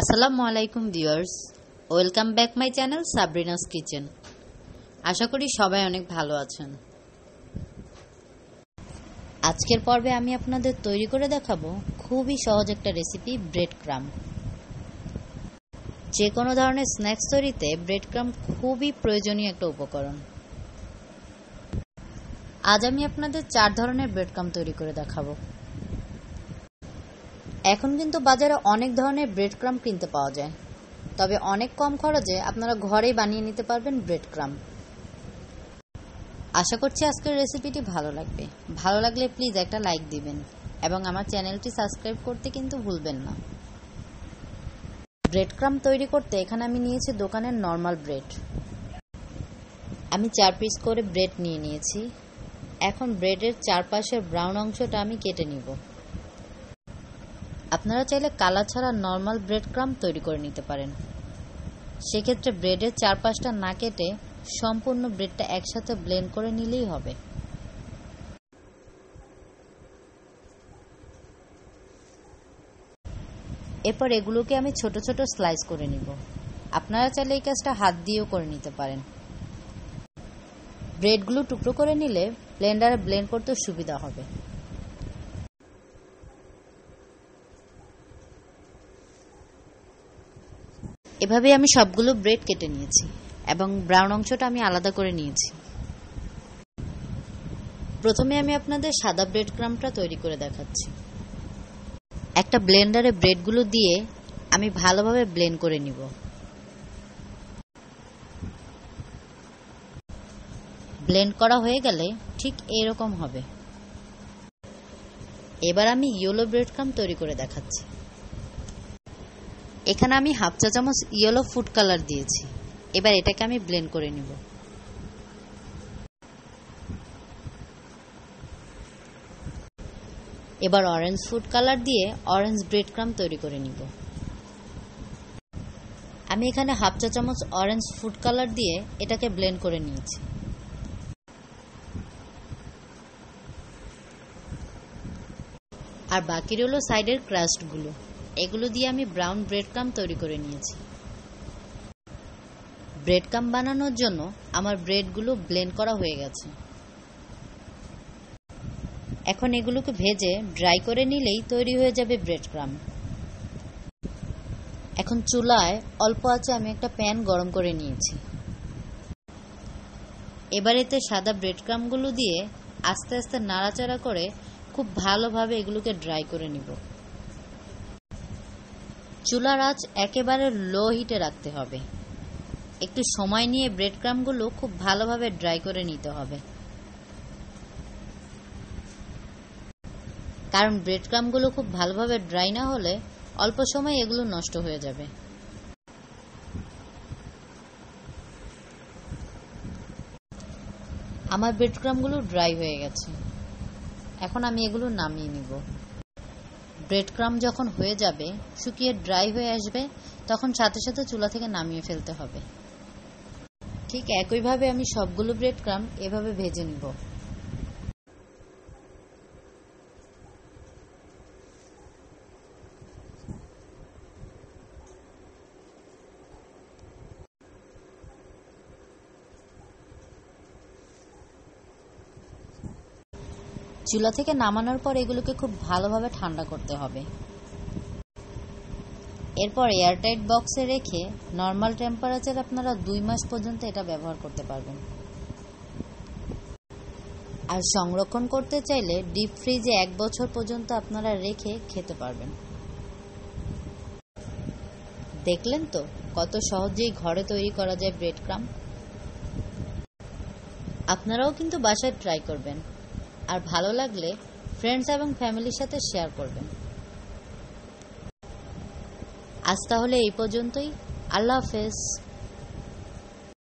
আসসালামু আলাইকুম viewers welcome back my channel Sabrina's kitchen আশা করি সবাই অনেক ভালো আছেন আজকের পর্বে আমি আপনাদের তৈরি করে দেখাবো খুবই সহজ একটা রেসিপি ব্রেড ক্রাম যে কোনো ধরনের স্ন্যাক্স তৈরিতে ব্রেড ক্রাম খুবই প্রয়োজনীয় একটা উপকরণ আজ আমি আপনাদের চার ধরনের ব্রেড ক্রাম তৈরি করে দেখাবো এখন কিন্তু বাজারে অনেক ধরনের ব্রেড ক্রাম কিনতে পাওয়া যায় তবে অনেক কম খরচে আপনারা ঘরেই বানিয়ে নিতে পারবেন ব্রেড ক্রাম আশা করছি আজকের রেসিপিটি ভালো লাগবে ভালো লাগলে প্লিজ একটা লাইক দিবেন এবং আমার চ্যানেলটি সাবস্ক্রাইব করতে কিন্তু ভুলবেন না ব্রেড ক্রাম তৈরি করতে এখানে আমি নিয়েছি দোকানের নর্মাল ব্রেড আমি চার পিস করে ব্রেড নিয়ে নিয়েছি এখন ব্রেডের চারপাশের ব্রাউন অংশটা আমি কেটে নিব আপনারা চাইলে কালা ছাড়া নর্মাল ব্রেড ক্রাম তৈরি করে নিতে পারেন সেক্ষেত্রে ব্রেডের চারপাশটা না কেটে সম্পূর্ণ ব্রেডটা একসাথে ব্লেন্ড করে নিলেই হবে এরপর এগুলোকে আমি ছোট ছোট স্লাইস করে নিব আপনারা চাইলে এই কাজটা হাত দিয়েও করে নিতে পারেন ব্রেডগুলো টুকরো করে নিলে ব্লেন্ডারে ব্লেন্ড করতে সুবিধা হবে এভাবে আমি সবগুলো ব্রেড কেটে নিয়েছি এবং ব্রাউন অংশটা আমি আলাদা করে নিয়েছি প্রথমে আমি আপনাদের সাদা ব্রেড ক্রামটা তৈরি করে দেখাচ্ছি একটা ব্লেন্ডারে ব্রেডগুলো দিয়ে আমি ভালোভাবে ব্লেন্ড করে নিব ব্লেন্ড করা হয়ে গেলে ঠিক এরকম হবে এবার আমি ইয়েলো ব্রেড ক্রাম তৈরি করে দেখাচ্ছি এখানে আমি হাফ চা চামচ ইয়েলো ফুড কালার দিয়েছি এবার এটাকে আমি ব্লেন্ড করে নিব এবার অরেঞ্জ ফুড কালার দিয়ে অরেঞ্জ ব্রেড ক্রাম তৈরি করে নিব আমি এখানে হাফ চা চামচ অরেঞ্জ ফুড কালার দিয়ে এটাকে ব্লেন্ড করে নিয়েছি আর বাকি রইল সাইডের ক্রাস্টগুলো এগুলো দিয়ে আমি ব্রাউন ব্রেড ক্রাম তৈরি করে নিয়েছি ব্রেড ক্রাম বানানোর জন্য আমার ব্রেডগুলো ব্লেন্ড করা হয়ে গেছে এখন এগুলোকে ভেজে ড্রাই করে নিলেই তৈরি হয়ে যাবে ব্রেড ক্রাম এখন চুলায় অল্প আছে আমি একটা প্যান গরম করে নিয়েছি এবার এতে সাদা ব্রেড ক্রামগুলো দিয়ে আস্তে আস্তে নাড়াচাড়া করে খুব ভালোভাবে এগুলোকে ড্রাই করে নিব চুলার আঁচ একেবারে লো হিটে রাখতে হবে একটু সময় নিয়ে ব্রেড ক্রামগুলো খুব ভালোভাবে ড্রাই করে নিতে হবে কারণ ব্রেড ক্রামগুলো খুব ভালোভাবে ড্রাই না হলে অল্প সময় এগুলো নষ্ট হয়ে যাবে আমার ব্রেড ক্রামগুলো ড্রাই হয়ে গেছে এখন আমি এগুলো নামিয়ে নিব ব্রেডক্রাম যখন হয়ে যাবে শুকিয়ে ড্রাই হয়ে আসবে তখন সাথে সাথে চুলা থেকে নামিয়ে ফেলতে হবে ঠিক একইভাবে আমি সবগুলো ব্রেডক্রাম এভাবে ভেজে নিব চুলা থেকে নামানোর পর এগুলোকে খুব ভালোভাবে ঠান্ডা করতে হবে এরপর এয়ারটাইট বক্সে রেখে নর্মাল টেম্পারেচার আপনারা দুই মাস পর্যন্ত এটা ব্যবহার করতে পারবেন আর সংরক্ষণ করতে চাইলে ডিপ ফ্রিজে এক বছর পর্যন্ত আপনারা রেখে খেতে পারবেন দেখলেন তো কত সহজেই ঘরে তৈরি করা যায় ব্রেড ক্রাম আপনারাও কিন্তু বাসায় ট্রাই করবেন আর ভালো লাগলে ফ্রেন্ডস এবং ফ্যামিলির সাথে শেয়ার করবেন আজ তাহলে এই পর্যন্তই আল্লাহ হাফেজ